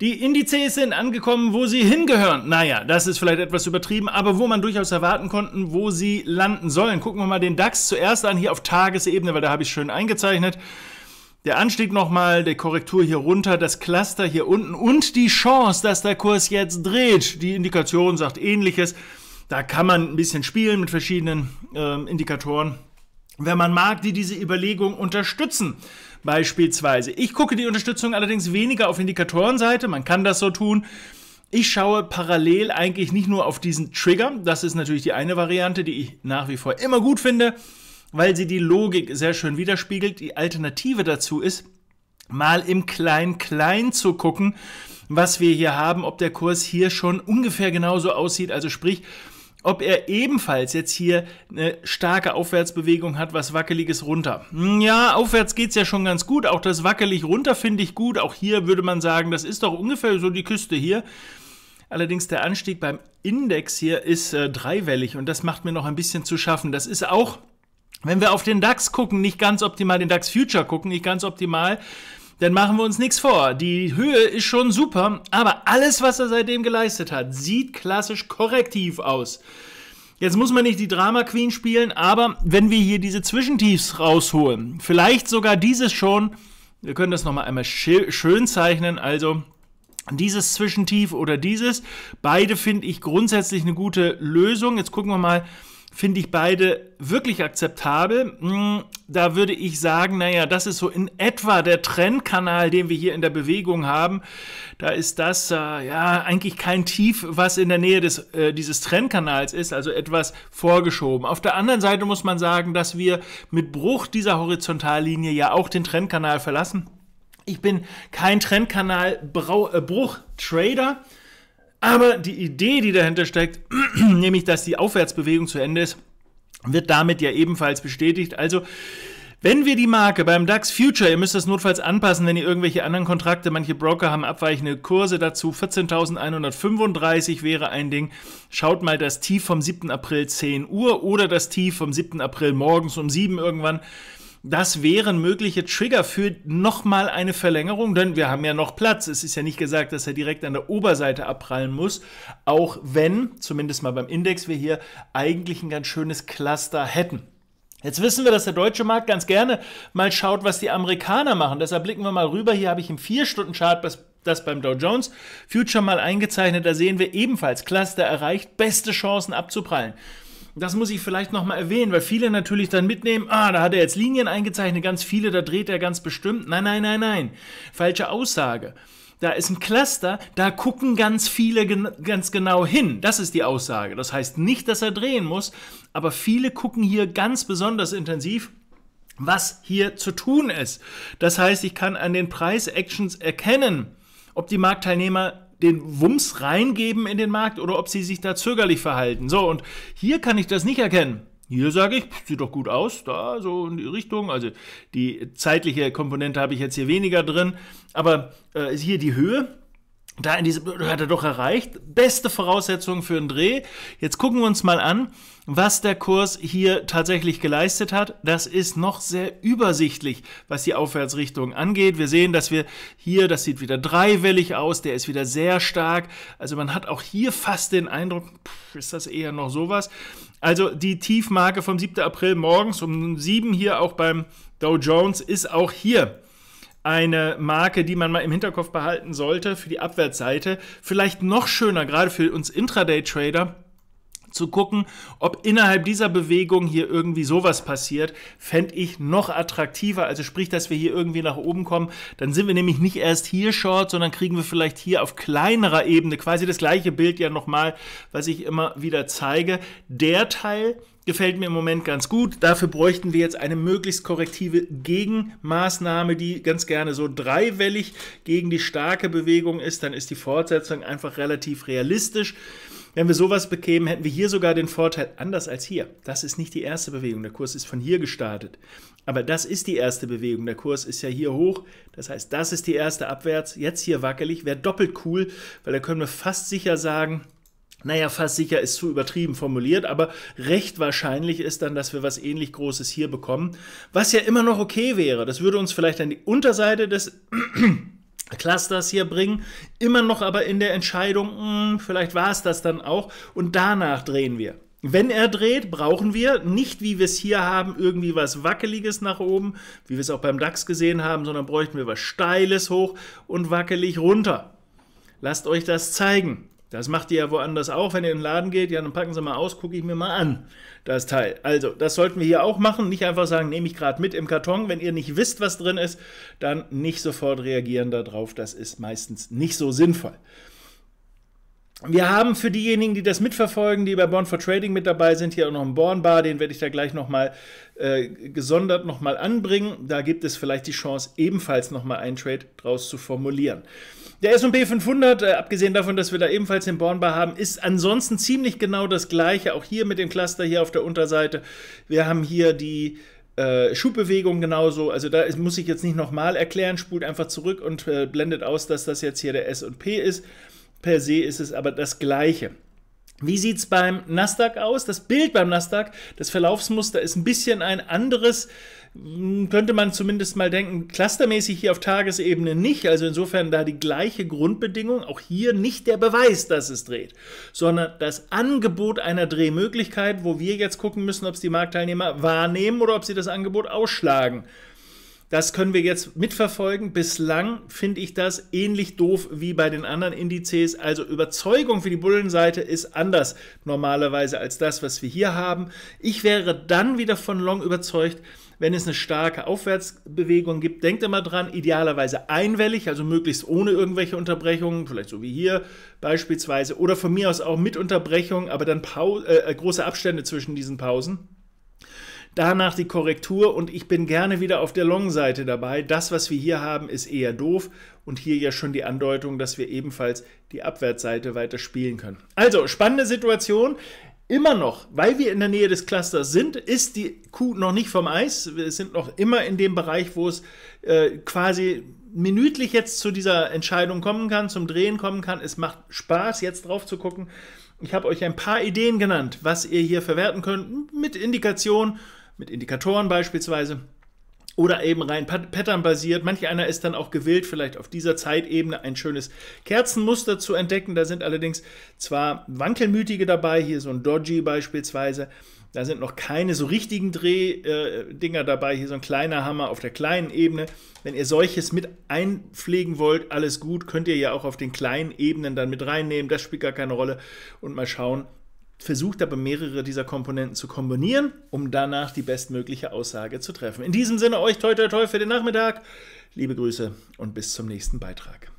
Die Indizes sind angekommen, wo sie hingehören. Naja, das ist vielleicht etwas übertrieben, aber wo man durchaus erwarten konnte, wo sie landen sollen. Gucken wir mal den DAX zuerst an, hier auf Tagesebene, weil da habe ich schön eingezeichnet. Der Anstieg nochmal, der Korrektur hier runter, das Cluster hier unten und die Chance, dass der Kurs jetzt dreht. Die Indikation sagt ähnliches. Da kann man ein bisschen spielen mit verschiedenen äh, Indikatoren wenn man mag, die diese Überlegung unterstützen. Beispielsweise. Ich gucke die Unterstützung allerdings weniger auf Indikatorenseite. Man kann das so tun. Ich schaue parallel eigentlich nicht nur auf diesen Trigger. Das ist natürlich die eine Variante, die ich nach wie vor immer gut finde, weil sie die Logik sehr schön widerspiegelt. Die Alternative dazu ist, mal im Klein-Klein zu gucken, was wir hier haben, ob der Kurs hier schon ungefähr genauso aussieht. Also sprich, ob er ebenfalls jetzt hier eine starke Aufwärtsbewegung hat, was Wackeliges runter. Hm, ja, aufwärts geht's ja schon ganz gut. Auch das Wackelig runter finde ich gut. Auch hier würde man sagen, das ist doch ungefähr so die Küste hier. Allerdings der Anstieg beim Index hier ist äh, dreiwellig und das macht mir noch ein bisschen zu schaffen. Das ist auch, wenn wir auf den DAX gucken, nicht ganz optimal, den DAX Future gucken, nicht ganz optimal dann machen wir uns nichts vor, die Höhe ist schon super, aber alles, was er seitdem geleistet hat, sieht klassisch korrektiv aus. Jetzt muss man nicht die Drama Queen spielen, aber wenn wir hier diese Zwischentiefs rausholen, vielleicht sogar dieses schon, wir können das nochmal einmal schön zeichnen, also dieses Zwischentief oder dieses, beide finde ich grundsätzlich eine gute Lösung. Jetzt gucken wir mal, finde ich beide wirklich akzeptabel. Hm, da würde ich sagen, naja, das ist so in etwa der Trendkanal, den wir hier in der Bewegung haben. Da ist das äh, ja eigentlich kein Tief, was in der Nähe des, äh, dieses Trendkanals ist, also etwas vorgeschoben. Auf der anderen Seite muss man sagen, dass wir mit Bruch dieser Horizontallinie ja auch den Trendkanal verlassen. Ich bin kein Trendkanal-Bruch-Trader. Äh, aber die Idee, die dahinter steckt, nämlich dass die Aufwärtsbewegung zu Ende ist, wird damit ja ebenfalls bestätigt. Also wenn wir die Marke beim DAX Future, ihr müsst das notfalls anpassen, wenn ihr irgendwelche anderen Kontrakte, manche Broker haben abweichende Kurse dazu, 14.135 wäre ein Ding. Schaut mal das Tief vom 7. April 10 Uhr oder das Tief vom 7. April morgens um 7 irgendwann. Das wären mögliche Trigger für nochmal eine Verlängerung, denn wir haben ja noch Platz. Es ist ja nicht gesagt, dass er direkt an der Oberseite abprallen muss, auch wenn, zumindest mal beim Index, wir hier eigentlich ein ganz schönes Cluster hätten. Jetzt wissen wir, dass der deutsche Markt ganz gerne mal schaut, was die Amerikaner machen. Deshalb blicken wir mal rüber. Hier habe ich im 4-Stunden-Chart das beim Dow Jones Future mal eingezeichnet. Da sehen wir ebenfalls Cluster erreicht, beste Chancen abzuprallen das muss ich vielleicht nochmal erwähnen, weil viele natürlich dann mitnehmen, ah, da hat er jetzt Linien eingezeichnet, ganz viele, da dreht er ganz bestimmt. Nein, nein, nein, nein. Falsche Aussage. Da ist ein Cluster, da gucken ganz viele gen ganz genau hin. Das ist die Aussage. Das heißt nicht, dass er drehen muss, aber viele gucken hier ganz besonders intensiv was hier zu tun ist. Das heißt, ich kann an den Preis-Actions erkennen, ob die Marktteilnehmer den Wumms reingeben in den Markt oder ob sie sich da zögerlich verhalten. So, und hier kann ich das nicht erkennen. Hier sage ich, sieht doch gut aus, da so in die Richtung. Also die zeitliche Komponente habe ich jetzt hier weniger drin, aber äh, hier die Höhe, da in diesem, hat er doch erreicht. Beste Voraussetzung für einen Dreh. Jetzt gucken wir uns mal an, was der Kurs hier tatsächlich geleistet hat. Das ist noch sehr übersichtlich, was die Aufwärtsrichtung angeht. Wir sehen, dass wir hier, das sieht wieder dreiwellig aus, der ist wieder sehr stark. Also man hat auch hier fast den Eindruck, pff, ist das eher noch sowas. Also die Tiefmarke vom 7. April morgens um 7 hier auch beim Dow Jones ist auch hier eine Marke, die man mal im Hinterkopf behalten sollte für die Abwärtsseite. Vielleicht noch schöner, gerade für uns Intraday-Trader, zu gucken, ob innerhalb dieser Bewegung hier irgendwie sowas passiert, fände ich noch attraktiver. Also sprich, dass wir hier irgendwie nach oben kommen. Dann sind wir nämlich nicht erst hier short, sondern kriegen wir vielleicht hier auf kleinerer Ebene quasi das gleiche Bild ja nochmal, was ich immer wieder zeige. Der Teil, gefällt mir im Moment ganz gut. Dafür bräuchten wir jetzt eine möglichst korrektive Gegenmaßnahme, die ganz gerne so dreiwellig gegen die starke Bewegung ist. Dann ist die Fortsetzung einfach relativ realistisch. Wenn wir sowas bekämen, hätten wir hier sogar den Vorteil, anders als hier. Das ist nicht die erste Bewegung, der Kurs ist von hier gestartet. Aber das ist die erste Bewegung, der Kurs ist ja hier hoch. Das heißt, das ist die erste abwärts, jetzt hier wackelig, wäre doppelt cool, weil da können wir fast sicher sagen, naja, fast sicher ist zu übertrieben formuliert, aber recht wahrscheinlich ist dann, dass wir was ähnlich Großes hier bekommen, was ja immer noch okay wäre. Das würde uns vielleicht an die Unterseite des Clusters hier bringen, immer noch aber in der Entscheidung, mh, hm, vielleicht war es das dann auch und danach drehen wir. Wenn er dreht, brauchen wir nicht, wie wir es hier haben, irgendwie was Wackeliges nach oben, wie wir es auch beim DAX gesehen haben, sondern bräuchten wir was Steiles hoch und wackelig runter. Lasst euch das zeigen. Das macht ihr ja woanders auch, wenn ihr in den Laden geht, ja, dann packen sie mal aus, gucke ich mir mal an, das Teil. Also, das sollten wir hier auch machen, nicht einfach sagen, nehme ich gerade mit im Karton. Wenn ihr nicht wisst, was drin ist, dann nicht sofort reagieren darauf, das ist meistens nicht so sinnvoll. Wir haben für diejenigen, die das mitverfolgen, die bei Born for Trading mit dabei sind, hier auch noch einen Born Bar, den werde ich da gleich nochmal äh, gesondert nochmal anbringen. Da gibt es vielleicht die Chance, ebenfalls nochmal einen Trade draus zu formulieren. Der SP 500, äh, abgesehen davon, dass wir da ebenfalls den Bornbar haben, ist ansonsten ziemlich genau das gleiche. Auch hier mit dem Cluster hier auf der Unterseite. Wir haben hier die äh, Schubbewegung genauso. Also da ist, muss ich jetzt nicht nochmal erklären. Spult einfach zurück und äh, blendet aus, dass das jetzt hier der SP ist. Per se ist es aber das gleiche. Wie sieht es beim Nasdaq aus? Das Bild beim Nasdaq, das Verlaufsmuster ist ein bisschen ein anderes. Hm, könnte man zumindest mal denken, clustermäßig hier auf Tagesebene nicht. Also insofern da die gleiche Grundbedingung. Auch hier nicht der Beweis, dass es dreht, sondern das Angebot einer Drehmöglichkeit, wo wir jetzt gucken müssen, ob es die Marktteilnehmer wahrnehmen oder ob sie das Angebot ausschlagen. Das können wir jetzt mitverfolgen. Bislang finde ich das ähnlich doof wie bei den anderen Indizes. Also Überzeugung für die Bullenseite ist anders normalerweise als das, was wir hier haben. Ich wäre dann wieder von Long überzeugt, wenn es eine starke Aufwärtsbewegung gibt. Denkt immer dran, idealerweise einwellig, also möglichst ohne irgendwelche Unterbrechungen, vielleicht so wie hier beispielsweise, oder von mir aus auch mit Unterbrechungen, aber dann Pau äh, äh große Abstände zwischen diesen Pausen danach die Korrektur und ich bin gerne wieder auf der Long-Seite dabei. Das, was wir hier haben, ist eher doof und hier ja schon die Andeutung, dass wir ebenfalls die Abwärtsseite weiter spielen können. Also, spannende Situation. Immer noch, weil wir in der Nähe des Clusters sind, ist die Kuh noch nicht vom Eis. Wir sind noch immer in dem Bereich, wo es äh, quasi minütlich jetzt zu dieser Entscheidung kommen kann, zum Drehen kommen kann. Es macht Spaß, jetzt drauf zu gucken. Ich habe euch ein paar Ideen genannt, was ihr hier verwerten könnt, mit Indikationen mit Indikatoren beispielsweise oder eben rein Pattern basiert. Manch einer ist dann auch gewillt, vielleicht auf dieser Zeitebene ein schönes Kerzenmuster zu entdecken. Da sind allerdings zwar wankelmütige dabei, hier so ein Dodgy beispielsweise. Da sind noch keine so richtigen Drehdinger äh, dabei, hier so ein kleiner Hammer auf der kleinen Ebene. Wenn ihr solches mit einpflegen wollt, alles gut, könnt ihr ja auch auf den kleinen Ebenen dann mit reinnehmen. Das spielt gar keine Rolle. Und mal schauen, versucht aber mehrere dieser Komponenten zu kombinieren, um danach die bestmögliche Aussage zu treffen. In diesem Sinne euch toi toi toi für den Nachmittag. Liebe Grüße und bis zum nächsten Beitrag.